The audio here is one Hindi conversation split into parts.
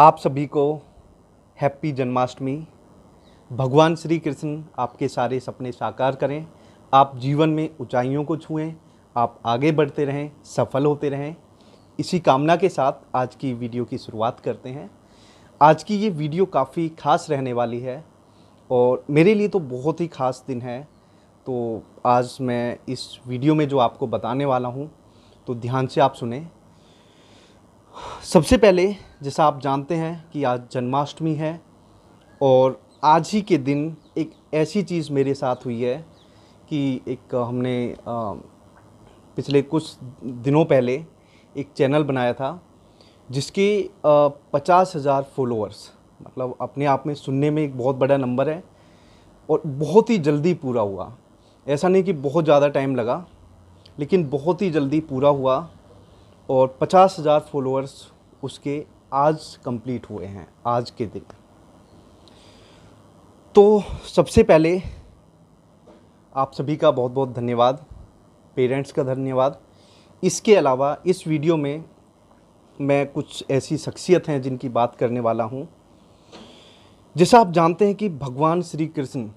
आप सभी को हैप्पी जन्माष्टमी भगवान श्री कृष्ण आपके सारे सपने साकार करें आप जीवन में ऊंचाइयों को छुएं आप आगे बढ़ते रहें सफल होते रहें इसी कामना के साथ आज की वीडियो की शुरुआत करते हैं आज की ये वीडियो काफ़ी ख़ास रहने वाली है और मेरे लिए तो बहुत ही ख़ास दिन है तो आज मैं इस वीडियो में जो आपको बताने वाला हूँ तो ध्यान से आप सुने सबसे पहले जैसा आप जानते हैं कि आज जन्माष्टमी है और आज ही के दिन एक ऐसी चीज़ मेरे साथ हुई है कि एक हमने पिछले कुछ दिनों पहले एक चैनल बनाया था जिसके पचास हज़ार फॉलोअर्स मतलब अपने आप में सुनने में एक बहुत बड़ा नंबर है और बहुत ही जल्दी पूरा हुआ ऐसा नहीं कि बहुत ज़्यादा टाइम लगा लेकिन बहुत ही जल्दी पूरा हुआ और पचास हज़ार फॉलोअर्स उसके आज कंप्लीट हुए हैं आज के दिन तो सबसे पहले आप सभी का बहुत बहुत धन्यवाद पेरेंट्स का धन्यवाद इसके अलावा इस वीडियो में मैं कुछ ऐसी शख्सियत हैं जिनकी बात करने वाला हूँ जैसा आप जानते हैं कि भगवान श्री कृष्ण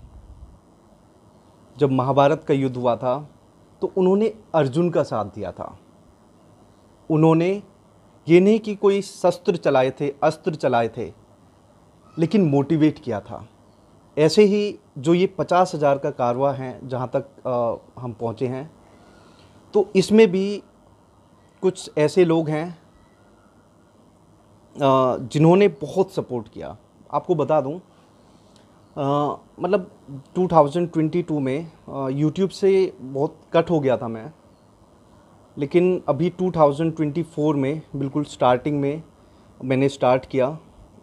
जब महाभारत का युद्ध हुआ था तो उन्होंने अर्जुन का साथ दिया था उन्होंने ये नहीं कि कोई शस्त्र चलाए थे अस्त्र चलाए थे लेकिन मोटिवेट किया था ऐसे ही जो ये पचास हज़ार का कारवा है जहाँ तक आ, हम पहुँचे हैं तो इसमें भी कुछ ऐसे लोग हैं जिन्होंने बहुत सपोर्ट किया आपको बता दूं मतलब 2022 में यूट्यूब से बहुत कट हो गया था मैं लेकिन अभी 2024 में बिल्कुल स्टार्टिंग में मैंने स्टार्ट किया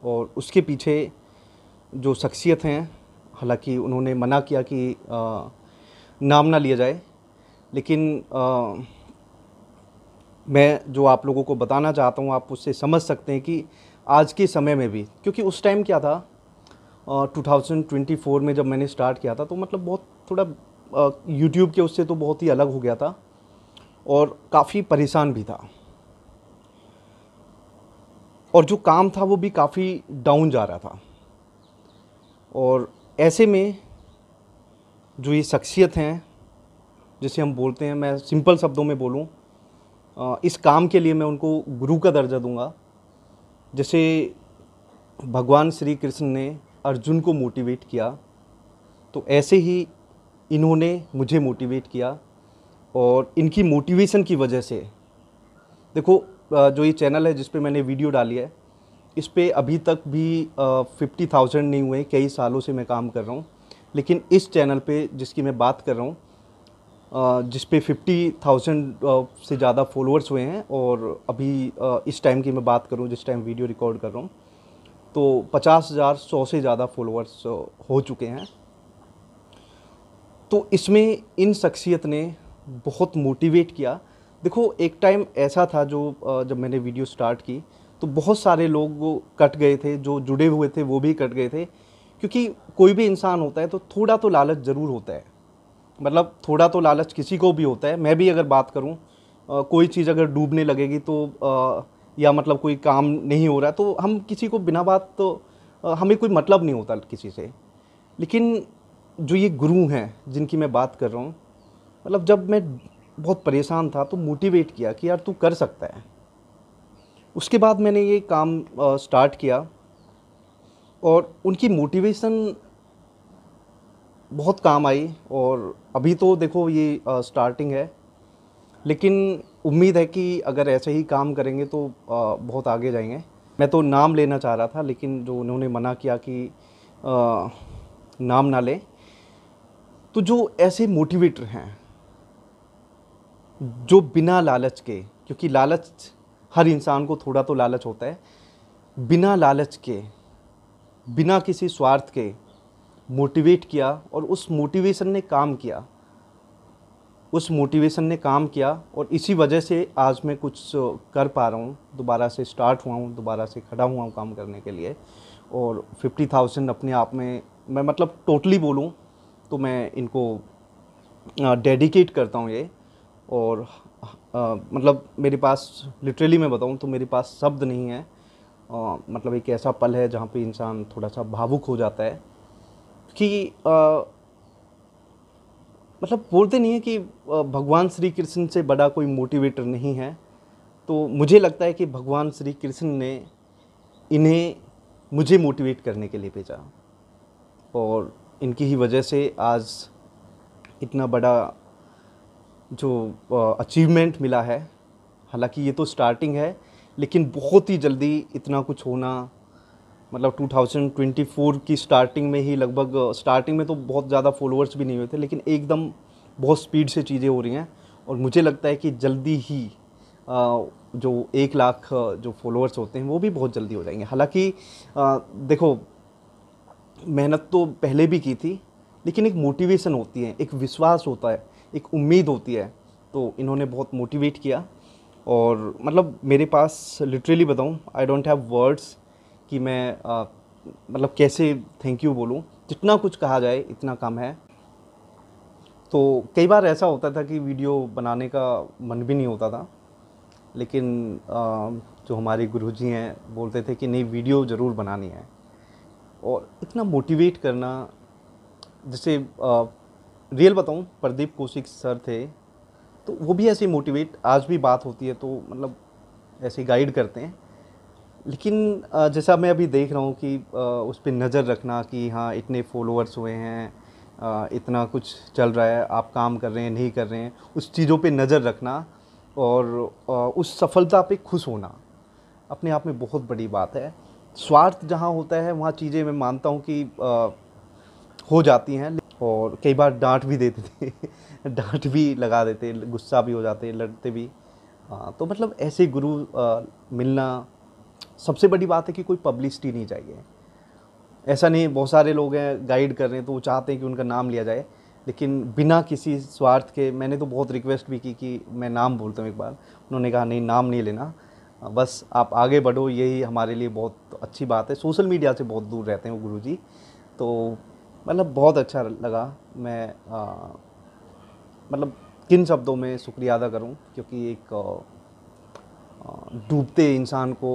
और उसके पीछे जो शख्सियत हैं हालांकि उन्होंने मना किया कि आ, नाम ना लिया जाए लेकिन आ, मैं जो आप लोगों को बताना चाहता हूँ आप उससे समझ सकते हैं कि आज के समय में भी क्योंकि उस टाइम क्या था आ, 2024 में जब मैंने स्टार्ट किया था तो मतलब बहुत थोड़ा यूट्यूब के उससे तो बहुत ही अलग हो गया था और काफ़ी परेशान भी था और जो काम था वो भी काफ़ी डाउन जा रहा था और ऐसे में जो ये शख्सियत हैं जिसे हम बोलते हैं मैं सिंपल शब्दों में बोलूँ इस काम के लिए मैं उनको गुरु का दर्जा दूंगा जैसे भगवान श्री कृष्ण ने अर्जुन को मोटिवेट किया तो ऐसे ही इन्होंने मुझे मोटिवेट किया और इनकी मोटिवेशन की वजह से देखो जो ये चैनल है जिस पे मैंने वीडियो डाली है इस पर अभी तक भी फिफ्टी थाउजेंड नहीं हुए कई सालों से मैं काम कर रहा हूँ लेकिन इस चैनल पे जिसकी मैं बात कर रहा हूँ जिस पे फिफ्टी थाउजेंड से ज़्यादा फॉलोअर्स हुए हैं और अभी इस टाइम की मैं बात करूँ जिस टाइम वीडियो रिकॉर्ड कर रहा हूँ तो पचास हज़ार सौ से ज़्यादा फॉलोअर्स हो चुके हैं तो इसमें इन शख्सियत ने बहुत मोटिवेट किया देखो एक टाइम ऐसा था जो जब मैंने वीडियो स्टार्ट की तो बहुत सारे लोग कट गए थे जो जुड़े हुए थे वो भी कट गए थे क्योंकि कोई भी इंसान होता है तो थोड़ा तो लालच ज़रूर होता है मतलब थोड़ा तो लालच किसी को भी होता है मैं भी अगर बात करूँ कोई चीज़ अगर डूबने लगेगी तो आ, या मतलब कोई काम नहीं हो रहा तो हम किसी को बिना बात तो आ, हमें कोई मतलब नहीं होता किसी से लेकिन जो ये गुरु हैं जिनकी मैं बात कर रहा हूँ मतलब जब मैं बहुत परेशान था तो मोटिवेट किया कि यार तू कर सकता है उसके बाद मैंने ये काम स्टार्ट किया और उनकी मोटिवेशन बहुत काम आई और अभी तो देखो ये स्टार्टिंग है लेकिन उम्मीद है कि अगर ऐसे ही काम करेंगे तो आ, बहुत आगे जाएंगे मैं तो नाम लेना चाह रहा था लेकिन जो उन्होंने मना किया कि आ, नाम ना लें तो जो ऐसे मोटिवेटर हैं जो बिना लालच के क्योंकि लालच हर इंसान को थोड़ा तो लालच होता है बिना लालच के बिना किसी स्वार्थ के मोटिवेट किया और उस मोटिवेशन ने काम किया उस मोटिवेशन ने काम किया और इसी वजह से आज मैं कुछ कर पा रहा हूँ दोबारा से स्टार्ट हुआ हूँ दोबारा से खड़ा हुआ हूँ काम करने के लिए और फिफ्टी थाउजेंड अपने आप में मैं मतलब टोटली बोलूँ तो मैं इनको डेडिकेट करता हूँ ये और आ, मतलब मेरे पास लिटरली मैं बताऊँ तो मेरे पास शब्द नहीं है आ, मतलब एक ऐसा पल है जहाँ पे इंसान थोड़ा सा भावुक हो जाता है कि आ, मतलब बोलते नहीं है कि भगवान श्री कृष्ण से बड़ा कोई मोटिवेटर नहीं है तो मुझे लगता है कि भगवान श्री कृष्ण ने इन्हें मुझे मोटिवेट करने के लिए भेजा और इनकी ही वजह से आज इतना बड़ा जो अचीवमेंट मिला है हालांकि ये तो स्टार्टिंग है लेकिन बहुत ही जल्दी इतना कुछ होना मतलब 2024 की स्टार्टिंग में ही लगभग स्टार्टिंग में तो बहुत ज़्यादा फॉलोअर्स भी नहीं हुए थे लेकिन एकदम बहुत स्पीड से चीज़ें हो रही हैं और मुझे लगता है कि जल्दी ही जो एक लाख जो फॉलोअर्स होते हैं वो भी बहुत जल्दी हो जाएंगे हालांकि देखो मेहनत तो पहले भी की थी लेकिन एक मोटिवेशन होती है एक विश्वास होता है एक उम्मीद होती है तो इन्होंने बहुत मोटिवेट किया और मतलब मेरे पास लिटरली बताऊँ आई डोंट हैव वर्ड्स कि मैं आ, मतलब कैसे थैंक यू बोलूँ जितना कुछ कहा जाए इतना कम है तो कई बार ऐसा होता था कि वीडियो बनाने का मन भी नहीं होता था लेकिन आ, जो हमारे गुरुजी हैं बोलते थे कि नहीं वीडियो ज़रूर बनानी है और इतना मोटिवेट करना जैसे आ, रियल बताऊँ प्रदीप कौशिक सर थे तो वो भी ऐसे मोटिवेट आज भी बात होती है तो मतलब ऐसे गाइड करते हैं लेकिन जैसा मैं अभी देख रहा हूँ कि उस पर नज़र रखना कि हाँ इतने फॉलोअर्स हुए हैं इतना कुछ चल रहा है आप काम कर रहे हैं नहीं कर रहे हैं उस चीज़ों पे नज़र रखना और उस सफलता पे खुश होना अपने आप में बहुत बड़ी बात है स्वार्थ जहाँ होता है वहाँ चीज़ें मैं मानता हूँ कि हो जाती हैं और कई बार डांट भी देते थे डांट भी लगा देते गुस्सा भी हो जाते लड़ते भी हाँ तो मतलब ऐसे गुरु आ, मिलना सबसे बड़ी बात है कि कोई पब्लिसिटी नहीं चाहिए ऐसा नहीं बहुत सारे लोग हैं गाइड कर रहे हैं तो वो चाहते हैं कि उनका नाम लिया जाए लेकिन बिना किसी स्वार्थ के मैंने तो बहुत रिक्वेस्ट भी की कि मैं नाम बोलता हूँ एक बार उन्होंने कहा नहीं नाम नहीं लेना बस आप आगे बढ़ो यही हमारे लिए बहुत अच्छी बात है सोशल मीडिया से बहुत दूर रहते हैं वो गुरु जी तो मतलब बहुत अच्छा लगा मैं मतलब किन शब्दों में शुक्रिया अदा करूं क्योंकि एक डूबते इंसान को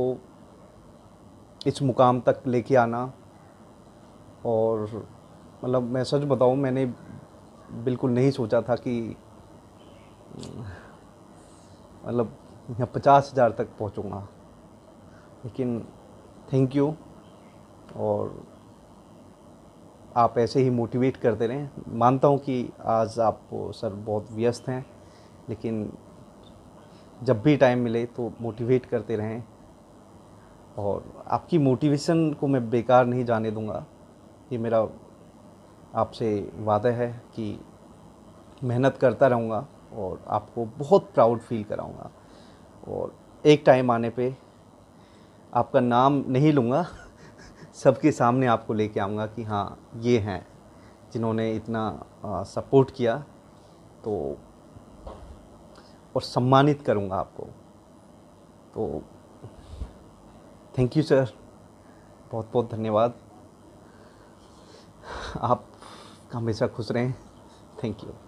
इस मुकाम तक लेके आना और मतलब मैं सच बताऊं मैंने बिल्कुल नहीं सोचा था कि मतलब यहाँ पचास हज़ार तक पहुँचूँगा लेकिन थैंक यू और आप ऐसे ही मोटिवेट करते रहें मानता हूँ कि आज आप सर बहुत व्यस्त हैं लेकिन जब भी टाइम मिले तो मोटिवेट करते रहें और आपकी मोटिवेशन को मैं बेकार नहीं जाने दूंगा ये मेरा आपसे वादा है कि मेहनत करता रहूँगा और आपको बहुत प्राउड फील कराऊँगा और एक टाइम आने पे आपका नाम नहीं लूँगा सबके सामने आपको लेके आऊँगा कि हाँ ये हैं जिन्होंने इतना सपोर्ट किया तो और सम्मानित करूँगा आपको तो थैंक यू सर बहुत बहुत धन्यवाद आप हमेशा खुश रहें थैंक यू